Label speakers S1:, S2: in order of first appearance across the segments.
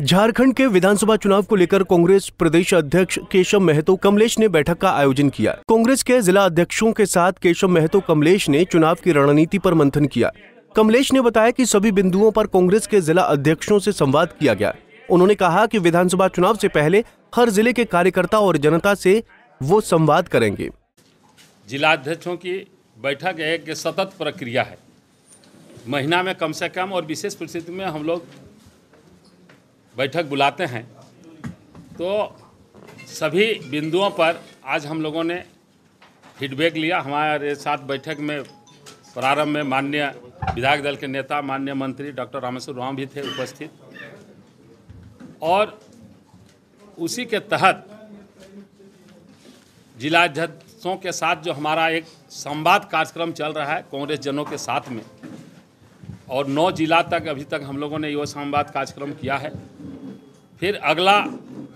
S1: झारखंड के विधानसभा चुनाव को लेकर कांग्रेस प्रदेश अध्यक्ष केशव महतो कमलेश ने बैठक का आयोजन किया कांग्रेस के जिला अध्यक्षों के साथ केशव महतो कमलेश ने चुनाव की रणनीति पर मंथन किया कमलेश ने बताया कि सभी बिंदुओं पर कांग्रेस के जिला अध्यक्षों से संवाद किया गया उन्होंने कहा कि विधानसभा चुनाव से पहले हर जिले के कार्यकर्ता और जनता से वो संवाद करेंगे
S2: जिला अध्यक्षों की बैठक एक सतत प्रक्रिया है महीना में कम से कम और विशेष परिस्थिति में हम लोग बैठक बुलाते हैं तो सभी बिंदुओं पर आज हम लोगों ने फीडबैक लिया हमारे साथ बैठक में प्रारंभ में माननीय विधायक दल के नेता माननीय मंत्री डॉक्टर रामेश्वर राम भी थे उपस्थित और उसी के तहत जिला अध्यक्षों के साथ जो हमारा एक संवाद कार्यक्रम चल रहा है कांग्रेस जनों के साथ में और नौ जिला तक अभी तक हम लोगों ने यो संवाद कार्यक्रम किया है फिर अगला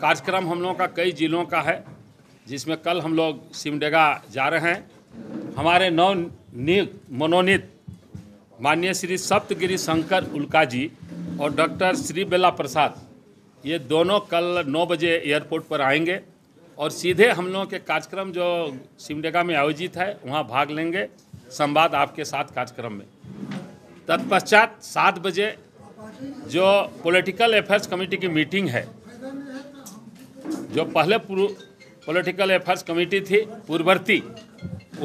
S2: कार्यक्रम हम लोगों का कई जिलों का है जिसमें कल हम लोग सिमडेगा जा रहे हैं हमारे नव मनोनीत माननीय श्री सप्तगिरी शंकर उल्का जी और डॉक्टर श्री बेला प्रसाद ये दोनों कल नौ बजे एयरपोर्ट पर आएंगे और सीधे हम लोगों के कार्यक्रम जो सिमडेगा में आयोजित है वहाँ भाग लेंगे संवाद आपके साथ कार्यक्रम में तत्पश्चात सात बजे जो पॉलिटिकल अफेयर्स कमेटी की मीटिंग है जो पहले पॉलिटिकल अफेयर्स कमेटी थी पूर्ववर्ती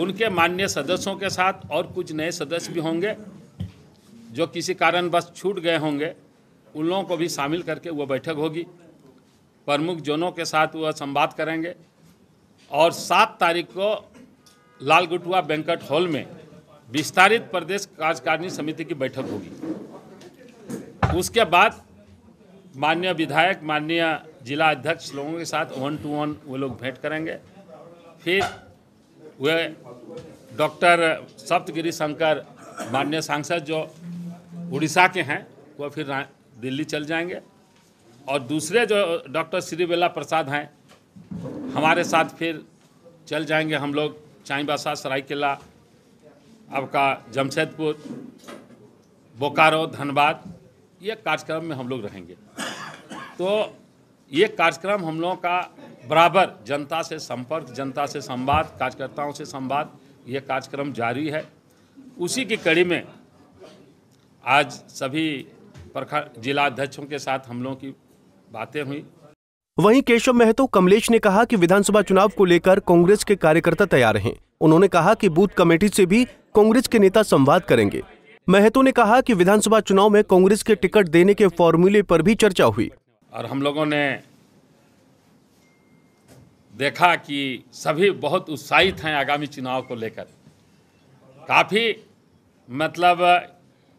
S2: उनके मान्य सदस्यों के साथ और कुछ नए सदस्य भी होंगे जो किसी कारणवश छूट गए होंगे उन लोगों को भी शामिल करके वह बैठक होगी प्रमुख जोनों के साथ वह संवाद करेंगे और सात तारीख को लाल गुटुआ बैंकट हॉल में विस्तारित प्रदेश कार्यकारिणी समिति की बैठक होगी उसके बाद माननीय विधायक माननीय जिला अध्यक्ष लोगों के साथ वन टू वन वो लोग भेंट करेंगे फिर वे डॉक्टर सप्तगिरी शंकर माननीय सांसद जो उड़ीसा के हैं वो फिर दिल्ली चल जाएंगे और दूसरे जो डॉक्टर श्री बेला प्रसाद हैं हमारे साथ फिर चल जाएंगे हम लोग चाईबासा सरायकेला आपका जमशेदपुर बोकारो धनबाद ये कार्यक्रम में हम लोग रहेंगे तो ये कार्यक्रम हम लोगों का बराबर जनता से संपर्क जनता से संवाद कार्यकर्ताओं से संवाद ये कार्यक्रम जारी है उसी की कड़ी में आज सभी प्रखंड जिला अध्यक्षों के साथ हम लोगों की बातें हुई
S1: वहीं केशव महतो कमलेश ने कहा कि विधानसभा चुनाव को लेकर कांग्रेस के कार्यकर्ता तैयार हैं उन्होंने कहा कि बूथ कमेटी से भी कांग्रेस के नेता संवाद करेंगे महतो ने कहा कि विधानसभा चुनाव में कांग्रेस के टिकट देने के फॉर्मूले पर भी चर्चा हुई
S2: और हम लोगों ने देखा कि सभी बहुत उत्साहित हैं आगामी चुनाव को लेकर काफ़ी मतलब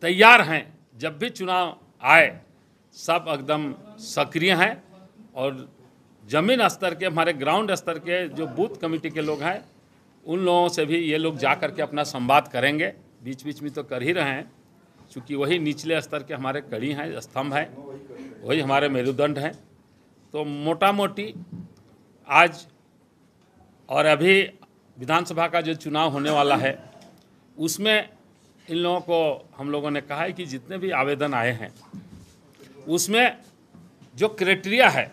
S2: तैयार हैं जब भी चुनाव आए सब एकदम सक्रिय हैं और जमीन स्तर के हमारे ग्राउंड स्तर के जो बूथ कमेटी के लोग हैं उन लोगों से भी ये लोग जा करके अपना संवाद करेंगे बीच बीच में तो कर ही रहे हैं चूँकि वही निचले स्तर के हमारे कड़ी हैं स्तंभ हैं वही हमारे मेरुदंड हैं तो मोटा मोटी आज और अभी विधानसभा का जो चुनाव होने वाला है उसमें इन लोगों को हम लोगों ने कहा है कि जितने भी आवेदन आए हैं उसमें जो क्राइटेरिया है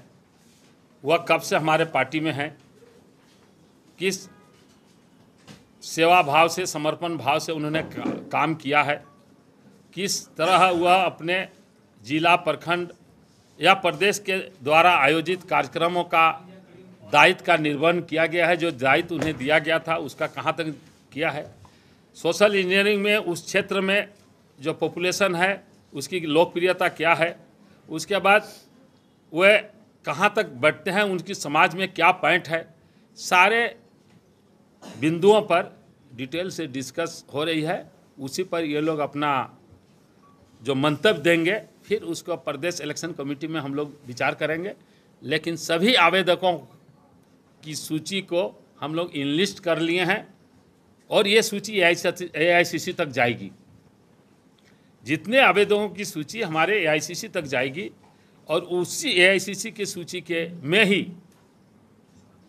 S2: वह कब से हमारे पार्टी में है किस सेवा भाव से समर्पण भाव से उन्होंने काम किया है किस तरह वह अपने जिला प्रखंड या प्रदेश के द्वारा आयोजित कार्यक्रमों का दायित्व का निर्वहन किया गया है जो दायित्व उन्हें दिया गया था उसका कहाँ तक किया है सोशल इंजीनियरिंग में उस क्षेत्र में जो पॉपुलेशन है उसकी लोकप्रियता क्या है उसके बाद वे कहाँ तक बढ़ते हैं उनकी समाज में क्या पॉइंट है सारे बिंदुओं पर डिटेल से डिस्कस हो रही है उसी पर ये लोग अपना जो मंतव्य देंगे फिर उसको प्रदेश इलेक्शन कमेटी में हम लोग विचार करेंगे लेकिन सभी आवेदकों की सूची को हम लोग इनलिस्ट कर लिए हैं और ये सूची ए आई तक जाएगी जितने आवेदकों की सूची हमारे ए तक जाएगी और उसी ए की सूची के में ही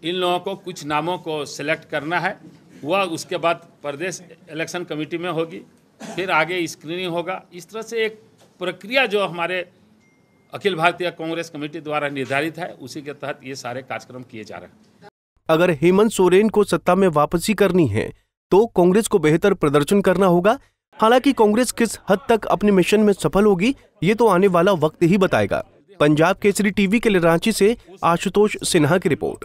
S2: इन लोगों को कुछ नामों को सिलेक्ट करना है हुआ उसके बाद प्रदेश इलेक्शन कमेटी में होगी फिर आगे स्क्रीनिंग होगा इस तरह से एक प्रक्रिया जो हमारे अखिल भारतीय कांग्रेस कमेटी द्वारा निर्धारित है उसी के तहत ये सारे कार्यक्रम किए जा रहे हैं
S1: अगर हेमंत सोरेन को सत्ता में वापसी करनी है तो कांग्रेस को बेहतर प्रदर्शन करना होगा हालांकि कांग्रेस किस हद तक अपने मिशन में सफल होगी ये तो आने वाला वक्त ही बताएगा पंजाब केसरी टीवी के लिए रांची से आशुतोष सिन्हा की रिपोर्ट